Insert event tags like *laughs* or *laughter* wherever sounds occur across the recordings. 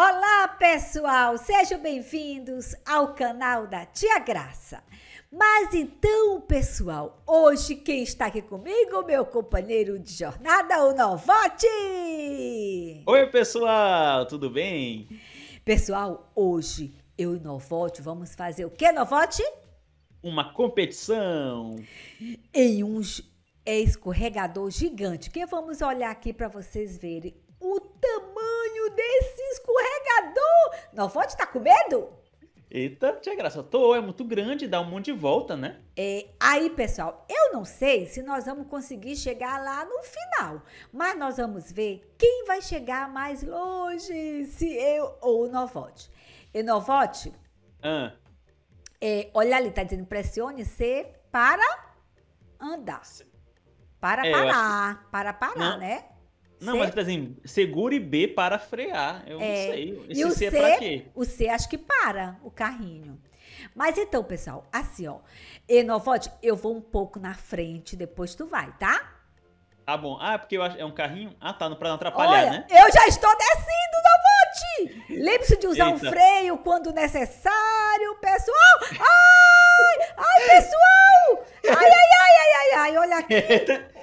Olá, pessoal! Sejam bem-vindos ao canal da Tia Graça. Mas então, pessoal, hoje quem está aqui comigo, meu companheiro de jornada, o Novote! Oi, pessoal, tudo bem? Pessoal, hoje eu e Novote vamos fazer o que, Novote? Uma competição! Em um escorregador gigante, que vamos olhar aqui para vocês verem o tamanho Antônio desse escorregador. Novote tá com medo? Eita, tia Graça, tô, é muito grande, dá um monte de volta, né? É, aí, pessoal, eu não sei se nós vamos conseguir chegar lá no final, mas nós vamos ver quem vai chegar mais longe, se eu ou o Novote. E Novote, ah. é, olha ali, tá dizendo pressione C para andar. Para é, parar, para parar, Não. né? Não, C... mas por tipo exemplo, assim, segure B para frear. Eu é. não sei. Esse e o C, é para quê? O C acho que para o carrinho. Mas então, pessoal, assim, ó. Enovote, eu vou um pouco na frente, depois tu vai, tá? Ah, bom. Ah, porque eu acho, é um carrinho? Ah, tá, pra não atrapalhar, Olha, né? eu já estou descendo, Novote! Lembre-se de usar Eita. um freio quando necessário, pessoal! Ai! Ai, pessoal! Ai, ai, ai, ai, ai, ai, olha aqui!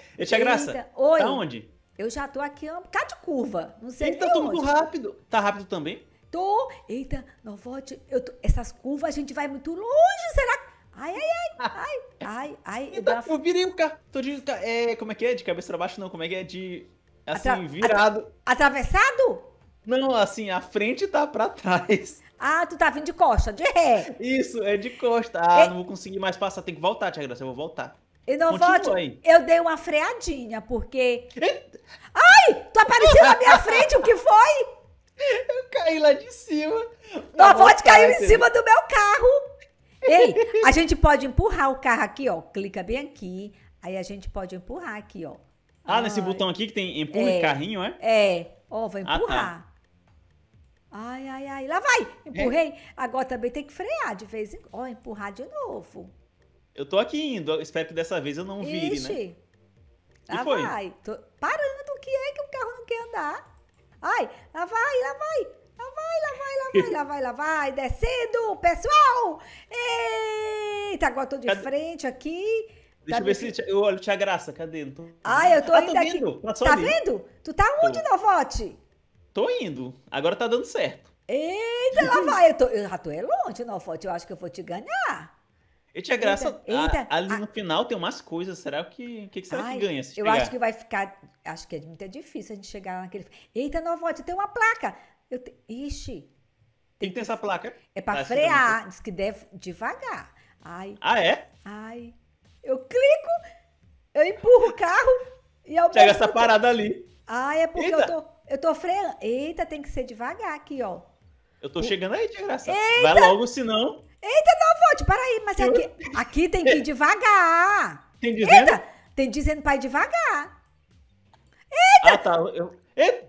*laughs* Deixa a Graça, Oi. tá onde? Eu já tô aqui, um bocado de curva. Não sei Eita, tô muito rápido. Tá rápido também? Tô. Eita, Novote, eu tô... essas curvas a gente vai muito longe, será que... Ai, ai, ai, ai, ai, ai. *laughs* Então, eu, eu virei o carro. Tô de. É, como é que é? De cabeça pra baixo, não. Como é que é? De. Assim, Atra... virado. Atra... Atravessado? Não, assim, a frente tá pra trás. Ah, tu tá vindo de costa, de ré. Isso, é de costa. Ah, e... É. não vou conseguir mais passar. Tem que voltar, Tia Graça. Eu vou voltar. E não volte. Eu dei uma freadinha, porque. Ai! Tu apareceu na minha frente, o que foi? Eu caí lá de cima. Novote caiu em cima do meu carro. Ei, a gente pode empurrar o carro aqui, ó. Clica bem aqui. Aí a gente pode empurrar aqui, ó. Ah, Ai. nesse botão aqui que tem empurra é, carrinho, é? É. Ó, vai empurrar. Ah, tá. Ai, ai, ai. Lá vai! Empurrei. É. Agora também tem que frear de vez em quando. Ó, empurrar de novo. Eu tô aqui indo, espero que dessa vez eu não vire, né? Ixi, né? E ah, foi? vai. Tô parando, o que é que o carro não quer andar? Ai, lá vai, lá vai, lá vai, lá vai, lá vai, *laughs* lá vai, lá vai, descendo, pessoal! Eita, agora tô de Cadê? frente aqui. Deixa tá eu ver se eu olho, Tia Graça, cadê? tô... Ah, eu tô ah, indo tô aqui. Vendo, tá, tá ali. vendo? Tu tá onde, tô. Novote? Tô indo. Agora tá dando certo. Eita, lá vai. Eu, tô... eu já tô é longe, Novote. Eu acho que eu vou te ganhar. E tinha graça. Eita, a, ali a... no final tem umas coisas. Será que. O que, que, será Ai, que ganha? Se eu acho que vai ficar. Acho que é muito difícil a gente chegar naquele. Eita, Novote, tem uma placa. Eu te... Ixi. Tem, que ter essa placa. É tá pra frear. Diz que deve devagar. Ai. Ah, é? Ai. Eu clico, eu empurro o carro e ao Chega essa parada ali. Ai, é porque eu tô. Eu tô freando. Eita, tem que ser devagar aqui, ó. Eu tô chegando aí, desgraçado. Vai logo, senão. Eita, não, Fonte, peraí, mas aqui, aqui tem que ir *laughs* devagar. Tem dizendo? Eita, tem dizendo pra ir devagar. Eita! Ah, tá. Eu... Eita.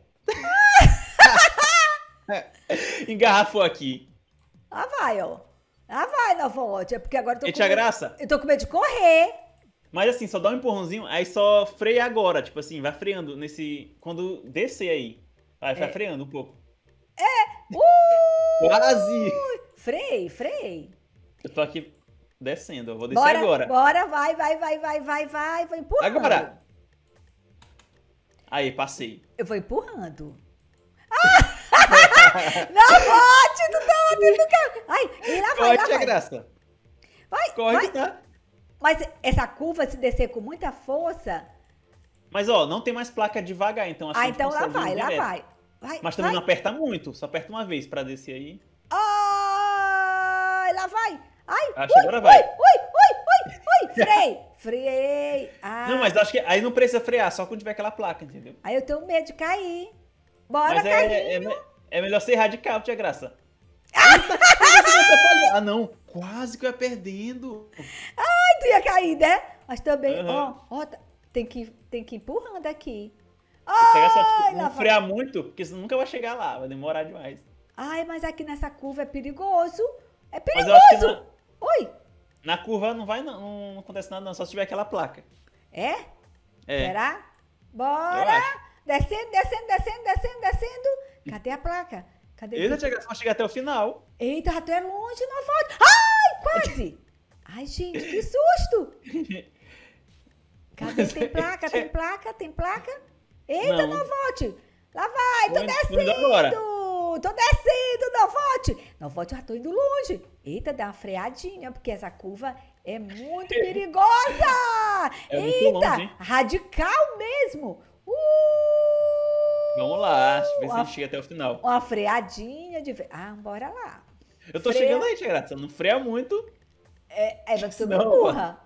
*laughs* Engarrafou aqui. Ah, vai, ó. Ah, vai, não, Fonte. É porque agora eu tô Eita com medo... graça? Eu tô com medo de correr. Mas assim, só dá um empurrãozinho, aí só freia agora. Tipo assim, vai freando nesse... Quando descer aí. vai é. freando um pouco. É. Uh! Quase! Frei, Frei. Eu tô aqui descendo, eu vou descer bora, agora. Bora, vai, vai, vai, vai, vai, vai, vou empurrando. Agora. Aí, passei. Eu vou empurrando. Ah! *laughs* não, bote, tu tava dentro do carro. Ai, e lá vai, bote lá é vai. graça. Vai, Corre vai. Tá. Mas essa curva, se descer com muita força... Mas, ó, não tem mais placa devagar, então... Assim, ah, tipo, então lá vai, lá vai. vai. Mas também vai. não aperta muito, só aperta uma vez pra descer aí. Ai, acho ui, agora vai. Ui, ui, ui, ui, *laughs* Frei! Freiei! Ah. Não, mas acho que aí não precisa frear, só quando tiver aquela placa, entendeu? Aí eu tenho medo de cair. Bora, cair. é, é, é, é, melhor ser radical, tia Graça. Ah! Tá ah, não. Quase que eu ia perdendo. Ai, tu ia cair, né? Mas também, uhum. ó, ó, tá, tem que, tem que ir empurrando aqui. Tipo, Ai, tipo, não frear vai. muito, porque você nunca vai chegar lá, vai demorar demais. Ai, mas aqui nessa curva é perigoso. É perigoso! Oi! Na curva não vai, não, não acontece nada, não, só se tiver aquela placa. É? é. Será? Bora! Descendo, descendo, descendo, descendo, descendo. Cadê a placa? Cadê Eita, tinha Vai chegar até o final. Eita, já tu é longe, não volta. Ai, quase! *laughs* Ai, gente, que susto! Cadê? Tem placa, tem é placa, tem placa. Eita, não, não volte! Lá vai, tô descendo! Tô descendo, não volte! Não volte, já tô indo longe. Eita, dá uma freadinha, porque essa curva é muito é. perigosa! É Eita! Muito longe, radical mesmo! Uh! Vamos lá, ver se a gente chega até o final. Uma freadinha de. Ah, bora lá. Eu tô freia. chegando aí, Tia Graça. Não freia muito. É, é mas você não, não *laughs* Não,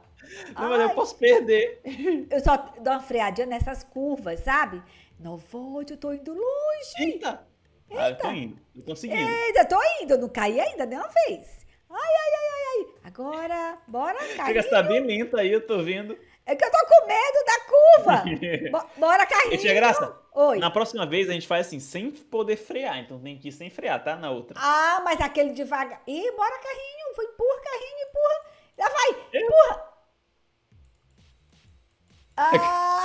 mas eu posso perder. *laughs* Eu só dou uma freadinha nessas curvas, sabe? Não vou, eu tô indo longe. Eita! Eita. Ah, eu tô indo, eu consegui. conseguindo. Eita, tô indo, eu não caí ainda nenhuma vez. Ai, ai, ai, ai, ai. Agora, bora, Carrinho. você tá bem lenta aí, eu tô vendo. É que eu tô com medo da curva. *laughs* bora, Carrinho. tia Graça, Oi. na próxima vez a gente faz assim, sem poder frear. Então tem que ir sem frear, tá? Na outra. Ah, mas aquele devagar. Ih, bora, Carrinho. Empurra, Carrinho, empurra. Já vai, empurra. É ah...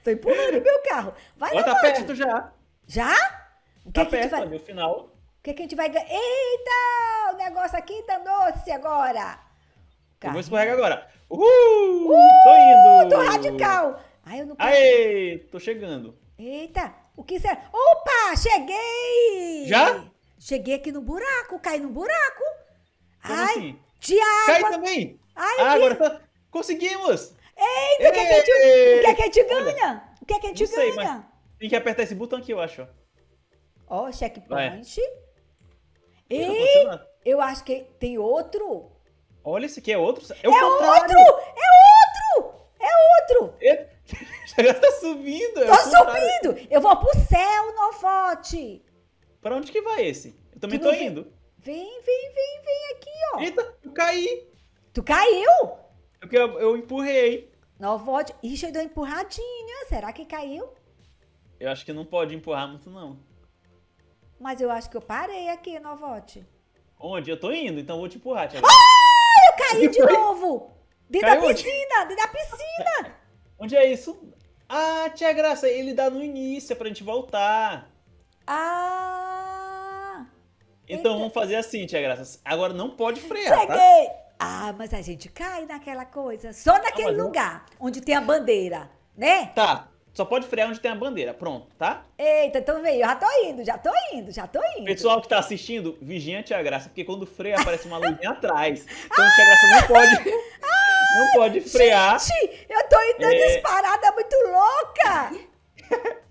*laughs* tô empurrando meu carro. Vai Ó, lá, tá perto já. Já? O que tá é que perto, vai... meu final. O que, é que a gente vai ganhar? Eita! O negócio aqui tá doce agora! Eu vou escorregar agora. Uhul! Uh, tô indo! Tô radical! Ai, eu não Aê! Tô chegando. Eita! O que será? Opa! Cheguei! Já? Cheguei aqui no buraco, caí no buraco. Como Ai, assim? de água. Cai também? Ai, ah, agora tá... conseguimos! Eita, o que, é que, gente... que, é que a gente ganha? O que é que a gente não ganha? mas tem que apertar esse botão aqui, eu acho. Ó, oh, checkpoint. Vai. E eu acho que tem outro. Olha, esse aqui é outro. É, é outro! É outro! É outro! É... *laughs* Já tá subindo. É tá é subindo! Eu vou pro céu, Nofote! Pra onde que vai esse? Eu também tu tô indo. Vem, vem, vem, vem aqui, ó. Eita, eu caí. Tu caiu? Porque é eu, eu empurrei. Novote. Ixi, eu dei uma empurradinha. Será que caiu? Eu acho que não pode empurrar muito, não. Mas eu acho que eu parei aqui, Novote. Onde? Eu tô indo, então vou te empurrar, Thiago. Ah, eu caí de novo! Dentro Caiu da piscina! Onde? Dentro da piscina! *laughs* onde é isso? Ah, Tia Graça, ele dá no início, é pra gente voltar. Ah! Então vamos fazer assim, Tia Graça. Agora não pode frear, tá? Cheguei! Tá? Ah, mas a gente cai naquela coisa. Só naquele ah, lugar eu... onde tem a bandeira, né? Tá, só pode frear onde tem a bandeira. Pronto, tá? Eita, então veio. Já tô indo, já tô indo, já tô indo. Pessoal que tá assistindo, vigia é a Tia Graça, porque quando freia aparece uma luzinha *laughs* atrás. Então a Tia Graça não pode. *laughs* não pode frear. Gente, eu tô indo é... disparada é muito louca!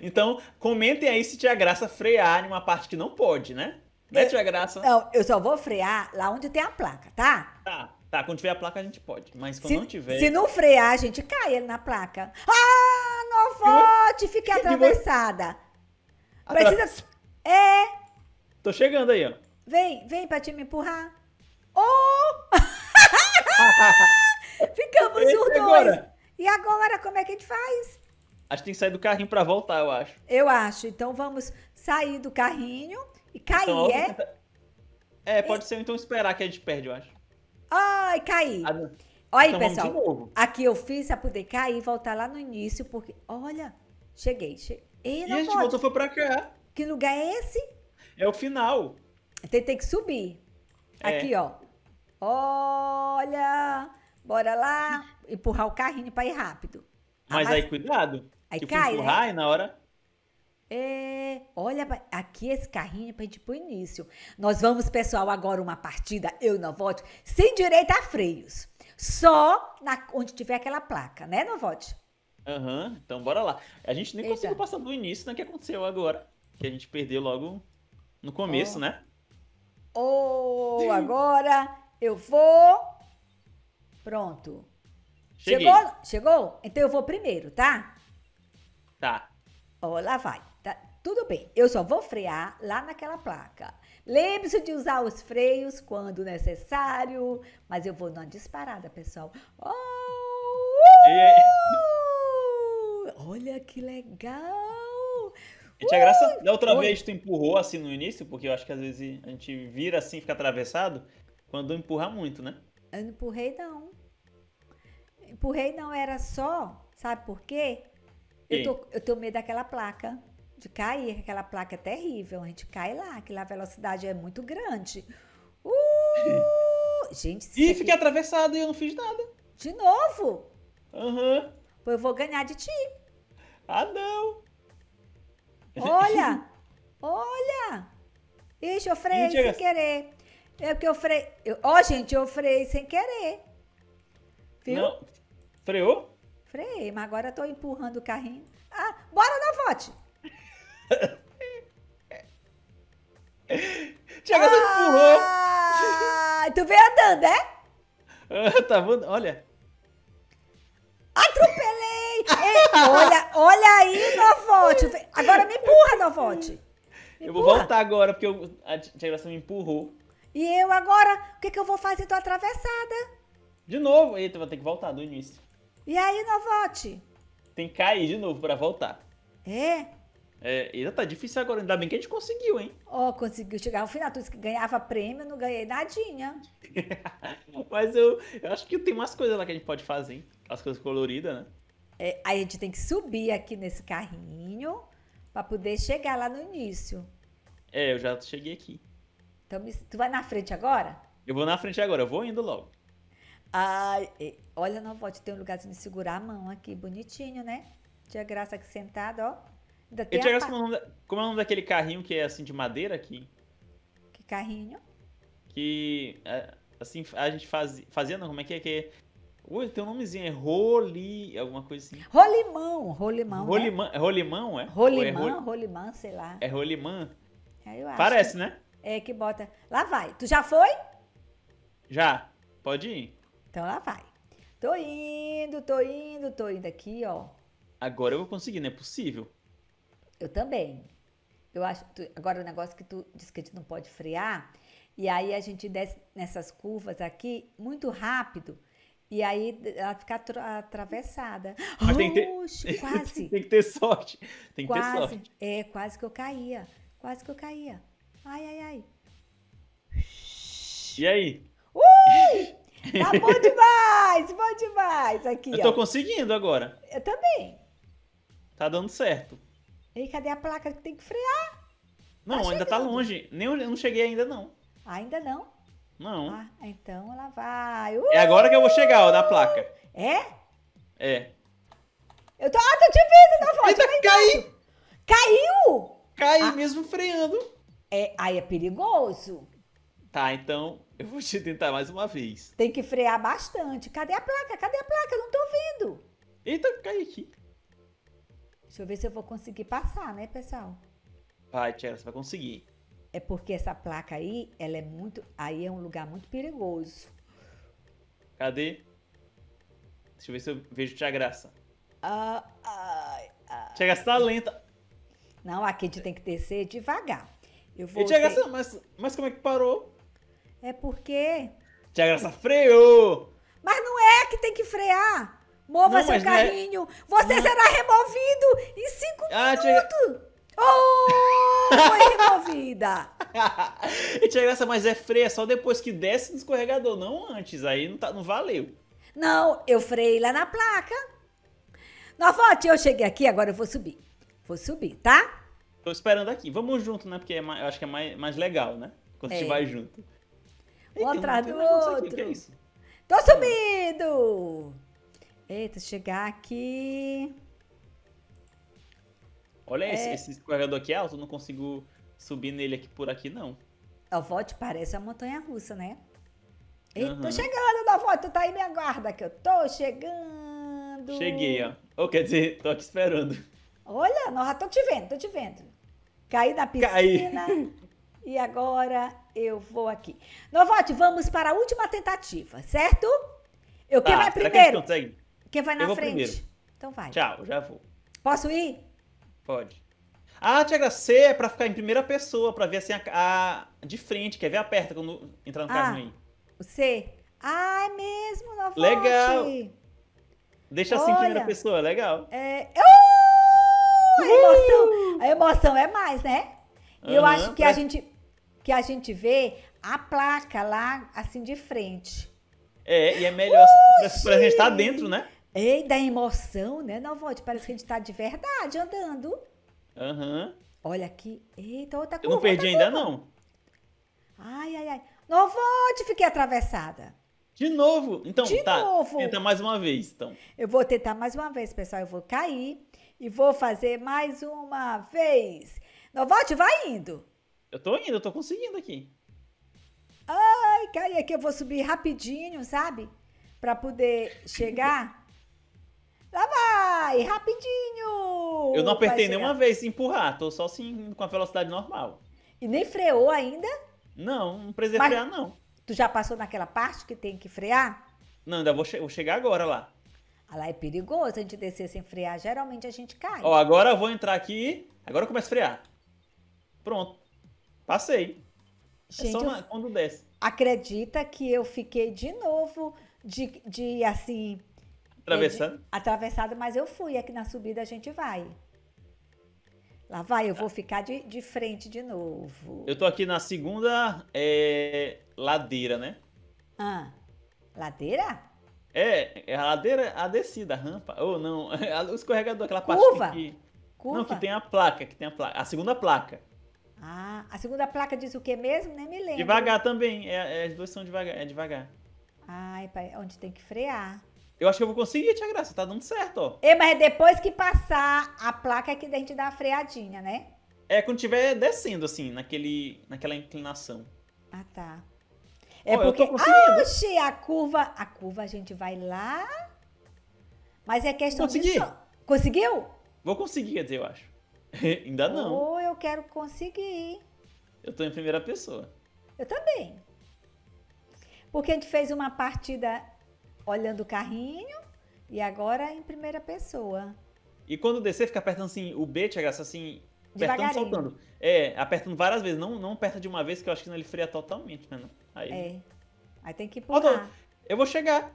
*laughs* então, comentem aí se Tia Graça frear em uma parte que não pode, né? Né, Tia Graça? Não, eu só vou frear lá onde tem a placa, tá? Tá. Tá, quando tiver a placa a gente pode, mas quando se, não tiver. Se não frear, a gente cai na placa. Ah! Novote, fiquei atravessada. Precisa. É. Tô chegando aí, ó. Vem, vem pra te me empurrar. Oh! *laughs* Ficamos os dois. Agora. E agora, como é que a gente faz? A gente tem que sair do carrinho para voltar, eu acho. Eu acho. Então vamos sair do carrinho e então, cair, então, é? É, pode ser então esperar que a gente perde, eu acho. Ai, cair. Ah, Olha aí, então, pessoal. Aqui eu fiz pra poder cair e voltar lá no início, porque, olha, cheguei. cheguei. e a gente pode. voltou foi pra cá. Que lugar é esse? É o final. Tem, tem que subir. É. Aqui, ó. Olha! Bora lá. Empurrar o carrinho pra ir rápido. Ah, mas, ah, mas... aí, cuidado. Aí que cai, empurrar né? e na hora... É, olha, aqui esse carrinho pra gente ir pro início. Nós vamos, pessoal, agora uma partida, eu não voto, sem direito a freios. Só na, onde tiver aquela placa, né, Novote? Aham, uhum, então bora lá. A gente nem Eita. conseguiu passar do início, né? O que aconteceu agora? Que a gente perdeu logo no começo, oh. né? Oh, agora eu vou. Pronto. Cheguei. Chegou? Chegou? Então eu vou primeiro, tá? Tá. Ó, lá vai. Tá, tudo bem. Eu só vou frear lá naquela placa. Lembre-se de usar os freios quando necessário. Mas eu vou numa disparada, pessoal. Oh, uh! Olha que legal! E tinha graça. Da outra Oi. vez tu empurrou assim no início, porque eu acho que às vezes a gente vira assim, fica atravessado, quando empurra muito, né? Eu não empurrei não. Empurrei não, era só. Sabe por quê? Eu tô, eu medo daquela placa de cair, aquela placa é terrível, a gente cai lá, que lá a velocidade é muito grande. Uh! Gente, E aqui... fiquei atravessado e eu não fiz nada. De novo? Aham. Uhum. Pois eu vou ganhar de ti. Ah, não! Olha! *laughs* olha! Ixi, eu freiei sem querer. É porque eu freiei. Ó, oh, gente, eu freio sem querer. Viu? Não. Freou? Freiei, mas agora eu tô empurrando o carrinho. Ah, bora, Davote! Tiago, *laughs* você empurrou. Ah, tu veio andando, é? Ah, tá vendo? olha. Atropelei! olha, olha aí, Novote. Agora me empurra, Novote. eu vou voltar agora, porque eu, a Tiago me empurrou. E eu agora, o que, que eu vou fazer? Tô atravessada. De novo? Eita, vou ter que voltar do início. E aí, Novote? Tem que cair de novo pra voltar. É? É, ainda tá difícil agora, ainda bem que a gente conseguiu, hein? Ó, oh, conseguiu chegar ao final, tudo que ganhava prêmio, não ganhei nadinha. *laughs* Mas eu, eu acho que tem umas coisas lá que a gente pode fazer, hein? As coisas coloridas, né? É, aí a gente tem que subir aqui nesse carrinho para poder chegar lá no início. É, eu já cheguei aqui. Então, tu vai na frente agora? Eu vou na frente agora, eu vou indo logo. Ai, olha, não pode ter um lugarzinho de segurar a mão aqui, bonitinho, né? Tinha graça aqui sentado, ó. Ainda tem como, é como é o nome daquele carrinho que é assim de madeira aqui? Que carrinho? Que é, assim a gente faz, fazia, não, como é que é que é? Ui, tem um nomezinho, é roli, alguma coisa assim. Rolimão, rolimão. Rolimão, né? rolimão é? Rolimão, é, é rolimão, sei lá. É rolimão? É, Parece, que... né? É que bota. Lá vai. Tu já foi? Já. Pode ir. Então lá vai. Tô indo, tô indo, tô indo aqui, ó. Agora eu vou conseguir, não é possível. Eu também. Eu acho. Tu, agora o negócio que tu diz que a gente não pode frear. E aí a gente desce nessas curvas aqui muito rápido. E aí ela fica atravessada. Mas ah, tem que ter, *laughs* quase. tem que ter sorte. Tem que quase, ter sorte. É, quase que eu caía. Quase que eu caía. Ai, ai, ai. E aí? Ui! Tá bom demais! bom demais! Aqui, eu tô ó. conseguindo agora. Eu também. Tá dando certo. Ei, cadê a placa que tem que frear? Não, tá ainda tá longe. Nem eu não cheguei ainda não. Ainda não? Não. Ah, então ela vai. Uh! É agora que eu vou chegar, ó, da uh! placa. É? É. Eu tô, ah, tô te vendo, na volta. Eita, cai. Caiu! Caiu ah. mesmo freando. É, aí é perigoso. Tá, então eu vou te tentar mais uma vez. Tem que frear bastante. Cadê a placa? Cadê a placa? Eu não tô vendo. Eita, cai aqui. Deixa eu ver se eu vou conseguir passar, né, pessoal? Vai, Tchela, você vai conseguir. É porque essa placa aí, ela é muito. Aí é um lugar muito perigoso. Cadê? Deixa eu ver se eu vejo Tia Graça. Ah, ah, Tia Graça tá lenta. Não, aqui a gente tem que descer devagar. Eu vou. E Tia Graça, mas, mas como é que parou? É porque. Tia Graça freou! Mas não é que tem que frear! Mova não, seu carrinho. É... Você não... será removido em cinco ah, minutos. Tinha... Oh, foi removida. *laughs* e tinha graça, mas é freia só depois que desce no escorregador, não antes. Aí não, tá, não valeu. Não, eu freiei lá na placa. Novote, eu cheguei aqui, agora eu vou subir. Vou subir, tá? Tô esperando aqui. Vamos junto, né? Porque é mais, eu acho que é mais, mais legal, né? Quando é. a gente é. vai junto. Um atrás do é outro. Aqui, é Tô subindo! Eita, chegar aqui. Olha é... esse, esse escorregador aqui é alto, não consigo subir nele aqui por aqui, não. A parece a montanha russa, né? Eita, tô chegando, Davote, tu tá aí, me aguarda que eu tô chegando. Cheguei, ó. Ou quer dizer, tô aqui esperando. Olha, nós já tô te vendo, tô te vendo. Caí na piscina. Caí. *laughs* E agora eu vou aqui. Novote, vamos para a última tentativa, certo? Eu tá, quem vai primeiro? Que a gente consegue? Quem vai na frente? Primeiro. Então vai. Tchau, já vou. Posso ir? Pode. Ah, Tiagra, C é pra ficar em primeira pessoa, pra ver assim a, a de frente. Quer ver aperta quando entrar no ah, carro aí? O C? Ah, é mesmo, na Legal. Deixa assim Olha, primeira pessoa, legal. É. Uh, a, uh! emoção, uh! a emoção é mais, né? uhum, eu acho que a é. gente que a gente vê a placa lá assim de frente. É, e é melhor uh, pra, pra gente estar tá dentro, né? Ei, da emoção, né, Novote? Parece que a gente tá de verdade andando. Aham. Uhum. Olha aqui. Eita, outra coisa. Eu não perdi ainda, não. Ai, ai, ai. Novote, fiquei atravessada. De novo? Então, de tá. Novo. Tenta mais uma vez, então. Eu vou tentar mais uma vez, pessoal. Eu vou cair e vou fazer mais uma vez. Novote, vai indo. Eu tô indo, eu tô conseguindo aqui. Ai, cai aqui. Eu vou subir rapidinho, sabe? Pra poder chegar. Lá vai, rapidinho! Eu não apertei nenhuma vez se empurrar, tô só assim com a velocidade normal. E nem freou ainda? Não, não precisa Mas frear, não. Tu já passou naquela parte que tem que frear? Não, ainda vou, che vou chegar agora lá. Ah, lá é perigoso a gente descer sem frear. Geralmente a gente cai. Ó, agora eu vou entrar aqui. Agora eu começo a frear. Pronto. Passei. Gente, é só uma, quando desce. Acredita que eu fiquei de novo de, de assim Atravessado? Ele, atravessado, mas eu fui. Aqui na subida a gente vai. Lá vai, eu vou ficar de, de frente de novo. Eu tô aqui na segunda é, ladeira, né? Ah, ladeira? É, é a ladeira, a descida, a rampa. Ou oh, não, *laughs* o escorregador, aquela Curva? parte que... Curva? Não, que tem a placa, que tem a placa. A segunda placa. Ah, a segunda placa diz o que mesmo? Nem me lembro. Devagar também, é, é, as duas são devagar, é devagar. Ai, pai, onde tem que frear. Eu acho que eu vou conseguir, Tia Graça. Tá dando certo, ó. É, mas depois que passar a placa é que a gente dá uma freadinha, né? É, quando tiver descendo, assim, naquele, naquela inclinação. Ah, tá. É porque... Eu Oxi, a curva... A curva a gente vai lá... Mas é questão Consegui. de... Conseguiu? Vou conseguir, quer dizer, eu acho. *laughs* Ainda não. oh, eu quero conseguir. Eu tô em primeira pessoa. Eu também. Porque a gente fez uma partida olhando o carrinho e agora em primeira pessoa. E quando descer, fica apertando assim, o B, Tiago, assim, apertando soltando. É, apertando várias vezes. Não, não aperta de uma vez, que eu acho que não ele freia totalmente, né? Aí. É. Aí tem que empurrar. eu vou chegar.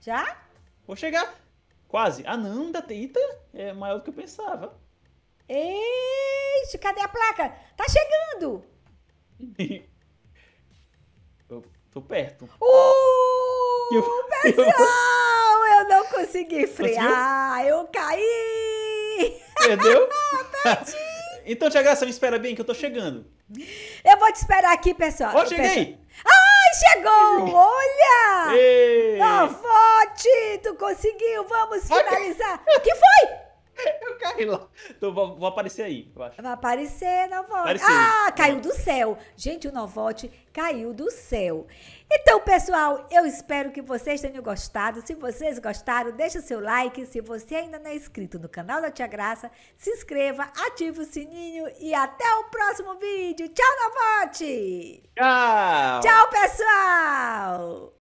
Já? Vou chegar. Quase. Ah, não, da Eita, é maior do que eu pensava. Eita, cadê a placa? Tá chegando! *laughs* tô perto. Uh! eu, pessoal, eu... eu não consegui frear, eu caí. Perdeu? *laughs* *laughs* então, Tia Graça, me espera bem que eu tô chegando. Eu vou te esperar aqui, pessoal. Ó, oh, cheguei. Ai, chegou! Olha! Ei. Tá oh, vote! Tu conseguiu, vamos finalizar. O que foi? eu *laughs* lá. Então vou, vou aparecer aí, eu acho. Vai aparecer, Novote. Ah, caiu do céu. Gente, o Novote caiu do céu. Então, pessoal, eu espero que vocês tenham gostado. Se vocês gostaram, deixa o seu like. Se você ainda não é inscrito no canal da Tia Graça, se inscreva, ative o sininho e até o próximo vídeo. Tchau, Novote! Tchau! Tchau, pessoal!